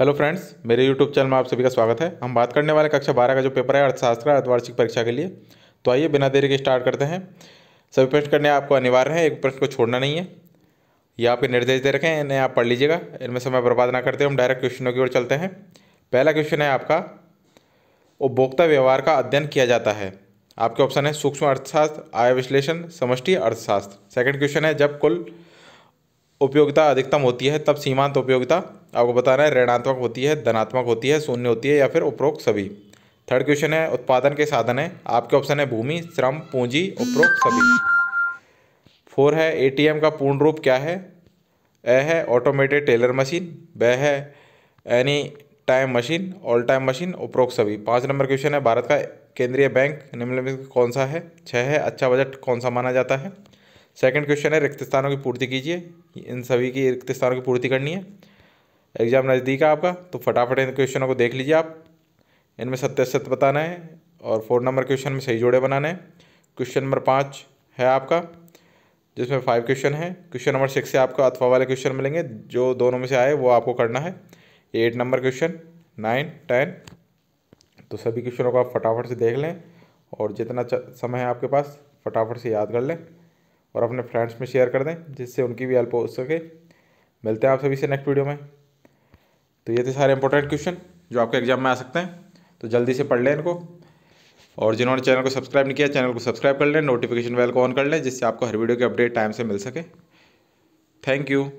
hello friends मेरे YouTube channel में आप सभी का स्वागत है हम बात करने वाले कक्षा बारह का जो पेपर है अर्थशास्त्र का अर्धवार्षिक परीक्षा के लिए तो आइए बिना देरी के स्टार्ट करते हैं सभी प्रश्न करने आपको अनिवार्य है एक प्रश्न को छोड़ना नहीं है ये आपके निर्देश दे रखे हैं इन्हें आप पढ़ लीजिएगा इनमें समय बर्बाद ना करते हम डायरेक्ट क्वेश्चनों की ओर चलते हैं पहला क्वेश्चन है आपका उपभोक्ता व्यवहार का अध्ययन किया जाता है आपके ऑप्शन है सूक्ष्म अर्थशास्त्र आय विश्लेषण समष्टि अर्थशास्त्र सेकंड क्वेश्चन है जब कुल उपयोगिता अधिकतम होती है तब सीमांत उपयोगिता आपको बताना है ऋणात्मक होती है धनात्मक होती है शून्य होती है या फिर उपरोक्त सभी थर्ड क्वेश्चन है उत्पादन के साधन है आपके ऑप्शन है भूमि श्रम पूंजी उपरोक्त सभी फोर है एटीएम का पूर्ण रूप क्या है ए है ऑटोमेटेड टेलर मशीन ब है any time machine all time machine उपरोक्त सभी पाँच नंबर क्वेश्चन है भारत का केंद्रीय बैंक निम्नलिखित कौन सा है छः है अच्छा बजट कौन सा माना जाता है सेकंड क्वेश्चन है रिक्त स्थानों की पूर्ति कीजिए इन सभी की रिक्त स्थानों की पूर्ति करनी है एग्ज़ाम नज़दीक है आपका तो फटाफट इन क्वेश्चनों को देख लीजिए आप इनमें सत्य सत्य बताना है और फोर नंबर क्वेश्चन में सही जोड़े बनाने हैं क्वेश्चन नंबर पाँच है आपका जिसमें फाइव क्वेश्चन है क्वेश्चन नंबर सिक्स से आपको अथवा वाले क्वेश्चन मिलेंगे जो दोनों में से आए वो आपको करना है eight number question nine ten तो सभी क्वेश्चनों को आप फटाफट से देख लें और जितना समय है आपके पास फटाफट से याद कर लें और अपने फ्रेंड्स में शेयर कर दें जिससे उनकी भी हेल्प हो सके मिलते हैं आप सभी से नेक्स्ट वीडियो में तो ये थे सारे इंपॉर्टेंट क्वेश्चन जो आपके एग्जाम में आ सकते हैं तो जल्दी से पढ़ लें इनको और जिन्होंने चैनल को सब्सक्राइब नहीं किया चैनल को सब्सक्राइब कर लें नोटिफिकेशन बेल को ऑन कर लें जिससे आपको हर वीडियो के अपडेट टाइम से मिल सके थैंक यू